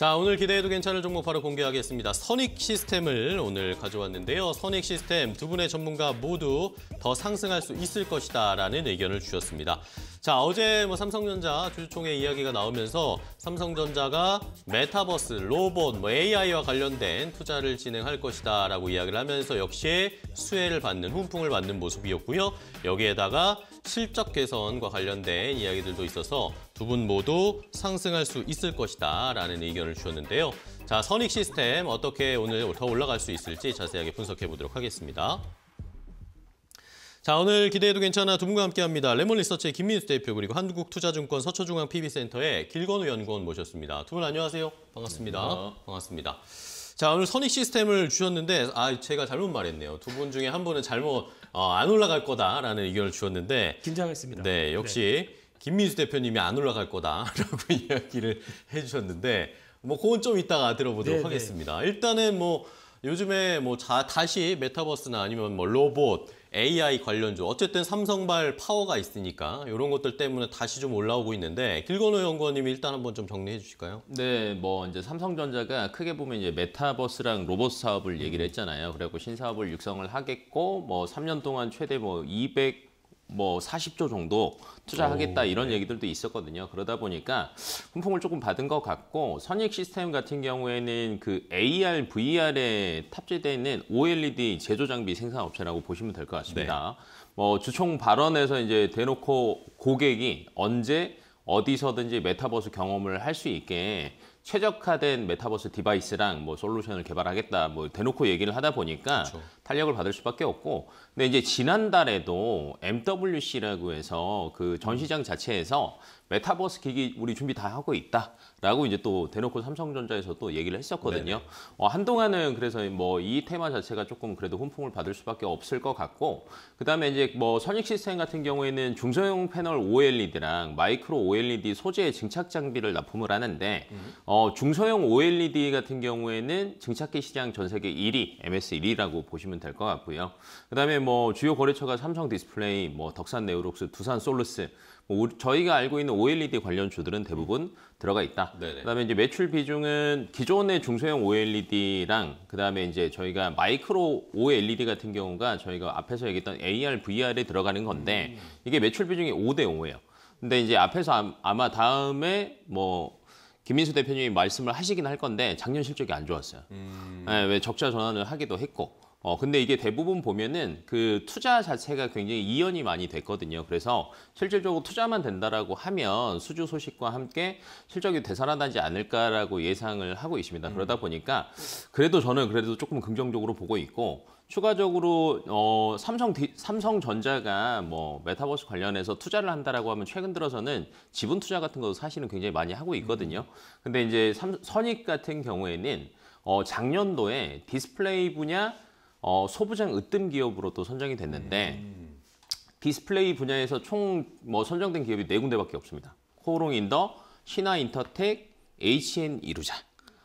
자 오늘 기대해도 괜찮을 종목 바로 공개하겠습니다. 선익 시스템을 오늘 가져왔는데요. 선익 시스템 두 분의 전문가 모두 더 상승할 수 있을 것이다 라는 의견을 주셨습니다. 자, 어제 뭐 삼성전자 주주총회 이야기가 나오면서 삼성전자가 메타버스, 로봇, 뭐 AI와 관련된 투자를 진행할 것이다 라고 이야기를 하면서 역시 수혜를 받는, 훈풍을 받는 모습이었고요. 여기에다가 실적 개선과 관련된 이야기들도 있어서 두 분 모두 상승할 수 있을 것이다 라는 의견을 주셨는데요. 자, 선익 시스템 어떻게 오늘 더 올라갈 수 있을지 자세하게 분석해 보도록 하겠습니다. 자 오늘 기대해도 괜찮아 두 분과 함께합니다. 레몬리서치의 김민수 대표 그리고 한국투자증권 서초중앙 PB센터의 길건우 연구원 모셨습니다. 두 분 안녕하세요. 반갑습니다. 안녕하세요. 반갑습니다. 자 오늘 선익 시스템을 주셨는데 아 제가 잘못 말했네요. 두 분 중에 한 분은 잘못 어, 안 올라갈 거다라는 의견을 주셨는데 긴장했습니다. 네 역시 그 김민수 대표님이 안 올라갈 거다라고 이야기를 해주셨는데 뭐 그건 좀 이따가 들어보도록 네네. 네. 하겠습니다. 일단은 뭐 요즘에 뭐 자, 다시 메타버스나 아니면 뭐 로봇 AI 관련주 어쨌든 삼성발 파워가 있으니까 이런 것들 때문에 다시 좀 올라오고 있는데 길건호 연구원님이 일단 한번 좀 정리해 주실까요? 네, 뭐 이제 삼성전자가 크게 보면 이제 메타버스랑 로봇 사업을 얘기를 했잖아요. 그래갖고 신사업을 육성을 하겠고 뭐 3년 동안 최대 뭐200 뭐 40조 정도 투자하겠다 오. 이런 네. 얘기들도 있었거든요. 그러다 보니까 훈풍을 조금 받은 것 같고 선익 시스템 같은 경우에는 그 AR, VR에 탑재되어 있는 OLED 제조 장비 생산 업체라고 보시면 될 것 같습니다. 네. 뭐 주총 발언에서 이제 대놓고 고객이 언제 어디서든지 메타버스 경험을 할 수 있게 최적화된 메타버스 디바이스랑 뭐 솔루션을 개발하겠다 뭐 대놓고 얘기를 하다 보니까 그렇죠. 탄력을 받을 수밖에 없고 근데 이제 지난달에도 MWC라고 해서 그 전시장 자체에서 메타버스 기기 우리 준비 다 하고 있다라고 이제 또 대놓고 삼성전자에서 또 얘기를 했었거든요. 어, 한동안은 그래서 뭐 이 테마 자체가 조금 그래도 훈풍을 받을 수밖에 없을 것 같고 그다음에 이제 뭐 선익 시스템 같은 경우에는 중소형 패널 OLED랑 마이크로 OLED 소재의 증착 장비를 납품을 하는데 음. 어, 어, 중소형 OLED 같은 경우에는 증착기 시장 전 세계 1위, MS 1위라고 보시면 될 것 같고요. 그 다음에 뭐 주요 거래처가 삼성 디스플레이, 뭐 덕산 네오록스, 두산 솔루스, 뭐 저희가 알고 있는 OLED 관련 주들은 대부분 들어가 있다. 그다음에 이제 매출 비중은 기존의 중소형 OLED랑 그다음에 이제 저희가 마이크로 OLED 같은 경우가 저희가 앞에서 얘기했던 AR, VR에 들어가는 건데 음. 이게 매출 비중이 5대 5예요. 근데 이제 앞에서 아, 아마 다음에 뭐 김민수 대표님이 말씀을 하시긴 할 건데 작년 실적이 안 좋았어요. 음. 네, 왜 적자 전환을 하기도 했고 어, 근데 이게 대부분 보면은 그 투자 자체가 굉장히 이연이 많이 됐거든요. 그래서 실질적으로 투자만 된다라고 하면 수주 소식과 함께 실적이 되살아나지 않을까라고 예상을 하고 있습니다. 음. 그러다 보니까 그래도 저는 그래도 조금 긍정적으로 보고 있고 추가적으로 어, 삼성 삼성전자가 뭐 메타버스 관련해서 투자를 한다라고 하면 최근 들어서는 지분 투자 같은 것도 사실은 굉장히 많이 하고 있거든요. 음. 근데 이제 삼, 선익 같은 경우에는 어, 작년도에 디스플레이 분야 어, 소부장 으뜸 기업으로 또 선정이 됐는데 음. 디스플레이 분야에서 총 뭐 선정된 기업이 네 군데밖에 없습니다. 코롱인더, 신화인터텍, HN 이루자.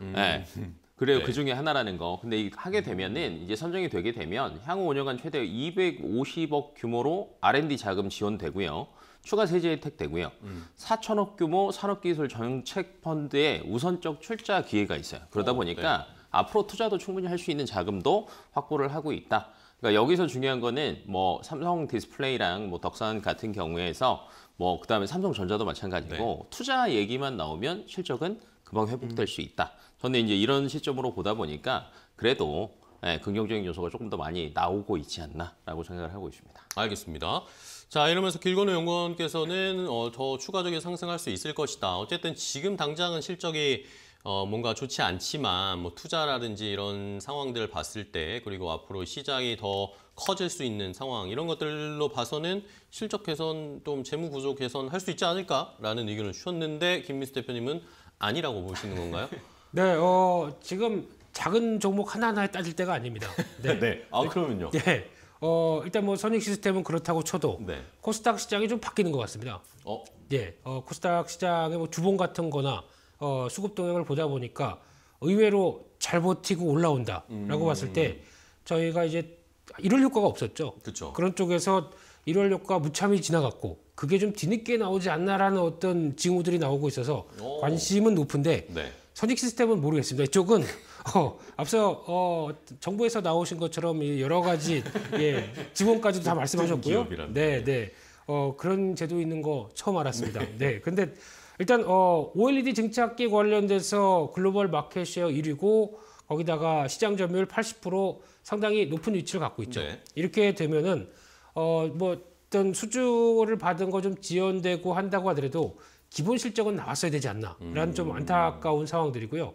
음. 예. 네. 그래요. 네. 그 중에 하나라는 거. 근데 이 하게 되면은 음. 이제 선정이 되게 되면 향후 5년간 최대 250억 규모로 R&D 자금 지원되고요. 추가 세제 혜택 되고요. 음. 4천억 규모 산업기술 정책 펀드의 우선적 출자 기회가 있어요. 그러다 어, 보니까 네. 앞으로 투자도 충분히 할 수 있는 자금도 확보를 하고 있다. 그러니까 여기서 중요한 거는 뭐 삼성 디스플레이랑 뭐 덕산 같은 경우에서 뭐 그다음에 삼성전자도 마찬가지고 네. 투자 얘기만 나오면 실적은 금방 회복될 음. 수 있다. 저는 이제 이런 시점으로 보다 보니까 그래도 네, 긍정적인 요소가 조금 더 많이 나오고 있지 않나라고 생각을 하고 있습니다. 알겠습니다. 자 이러면서 길건우 연구원께서는 어, 더 추가적인 상승할 수 있을 것이다. 어쨌든 지금 당장은 실적이 어, 뭔가 좋지 않지만 뭐 투자라든지 이런 상황들을 봤을 때 그리고 앞으로 시장이 더 커질 수 있는 상황 이런 것들로 봐서는 실적 개선 좀 재무 구조 개선 할 수 있지 않을까라는 의견을 주셨는데 김민수 대표님은 아니라고 보시는 건가요? 네, 어, 지금 작은 종목 하나하나 에 따질 때가 아닙니다. 네. 네. 아, 그러면요. 네. 어, 일단 뭐 선익 시스템은 그렇다고 쳐도 네. 코스닥 시장이 좀 바뀌는 것 같습니다. 어? 예. 어, 코스닥 시장의 뭐 주봉 같은 거나 어, 수급 동향을 보다 보니까 의외로 잘 버티고 올라온다라고 음. 봤을 때 저희가 이제 일월 효과가 없었죠. 그쵸. 그런 쪽에서 일월 효과 무참히 지나갔고 그게 좀 뒤늦게 나오지 않나라는 어떤 징후들이 나오고 있어서 오. 관심은 높은데 네. 선익 시스템은 모르겠습니다. 이쪽은 어, 앞서 어, 정부에서 나오신 것처럼 여러 가지 예, 지원까지도 다 말씀하셨고요. 네, 네. 어, 그런 제도 있는 거 처음 알았습니다. 네. 네. 근데 일단 어, OLED 증착기 관련돼서 글로벌 마켓 쉐어 1위고 거기다가 시장 점유율 80% 상당히 높은 위치를 갖고 있죠. 네. 이렇게 되면은 어, 뭐 어떤 수주를 받은 거 좀 지연되고 한다고 하더라도 기본 실적은 나왔어야 되지 않나라는 음. 좀 안타까운 상황들이고요.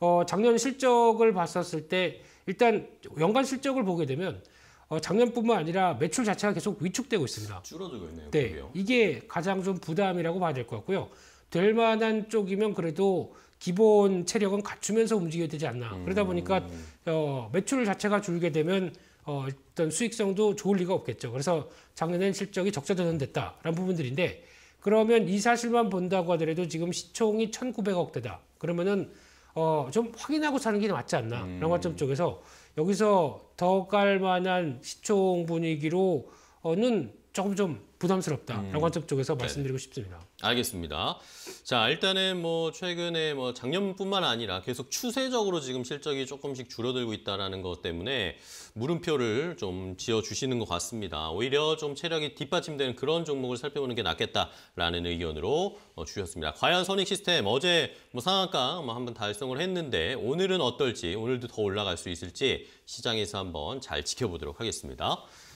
어, 작년 실적을 봤었을 때 일단 연간 실적을 보게 되면 어, 작년뿐만 아니라 매출 자체가 계속 위축되고 있습니다. 줄어들고 있네요. 네, 급여. 이게 가장 좀 부담이라고 봐야 될 것 같고요. 될 만한 쪽이면 그래도 기본 체력은 갖추면서 움직여야 되지 않나. 음. 그러다 보니까 어, 매출 자체가 줄게 되면 어, 일단 수익성도 좋을 리가 없겠죠. 그래서 작년엔 실적이 적자 전환됐다라는 부분들인데 그러면 이 사실만 본다고 하더라도 지금 시총이 1,900억 대다. 그러면은 어, 좀 확인하고 사는 게 맞지 않나. 음. 라는 관점 쪽에서 여기서 더깔 만한 시총 분위기로는 조금 좀 부담스럽다라고 음. 한쪽 쪽에서 네. 말씀드리고 네. 싶습니다. 알겠습니다. 자 일단은 뭐 최근에 뭐 작년뿐만 아니라 계속 추세적으로 지금 실적이 조금씩 줄어들고 있다라는 것 때문에 물음표를 좀 지어 주시는 것 같습니다. 오히려 좀 체력이 뒷받침되는 그런 종목을 살펴보는 게 낫겠다라는 의견으로 어, 주셨습니다. 과연 선익 시스템 어제 뭐 상한가 뭐 한번 달성을 했는데 오늘은 어떨지 오늘도 더 올라갈 수 있을지 시장에서 한번 잘 지켜보도록 하겠습니다.